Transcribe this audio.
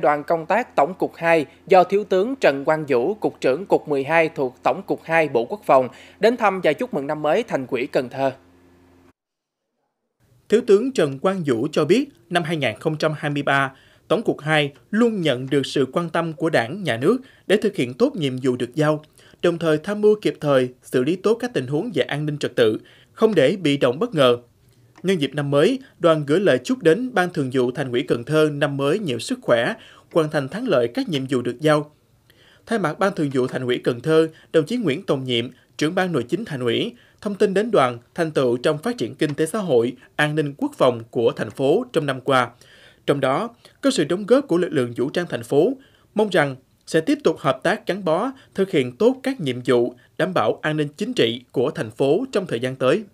Đoàn công tác Tổng cục 2 do Thiếu tướng Trần Quang Vũ, Cục trưởng Cục 12 thuộc Tổng cục 2 Bộ Quốc phòng đến thăm và chúc mừng năm mới thành quỹ Cần Thơ. Thiếu tướng Trần Quang Vũ cho biết, năm 2023, Tổng cục 2 luôn nhận được sự quan tâm của đảng, nhà nước để thực hiện tốt nhiệm vụ được giao, đồng thời tham mưu kịp thời, xử lý tốt các tình huống về an ninh trật tự, không để bị động bất ngờ, Nhân dịp năm mới, đoàn gửi lời chúc đến Ban Thường vụ Thành ủy Cần Thơ năm mới nhiều sức khỏe, hoàn thành thắng lợi các nhiệm vụ được giao. Thay mặt Ban Thường vụ Thành ủy Cần Thơ, đồng chí Nguyễn Tòng Nhiệm, trưởng ban nội chính Thành ủy, thông tin đến đoàn thành tựu trong phát triển kinh tế xã hội, an ninh quốc phòng của thành phố trong năm qua. Trong đó, có sự đóng góp của lực lượng vũ trang thành phố, mong rằng sẽ tiếp tục hợp tác gắn bó, thực hiện tốt các nhiệm vụ đảm bảo an ninh chính trị của thành phố trong thời gian tới.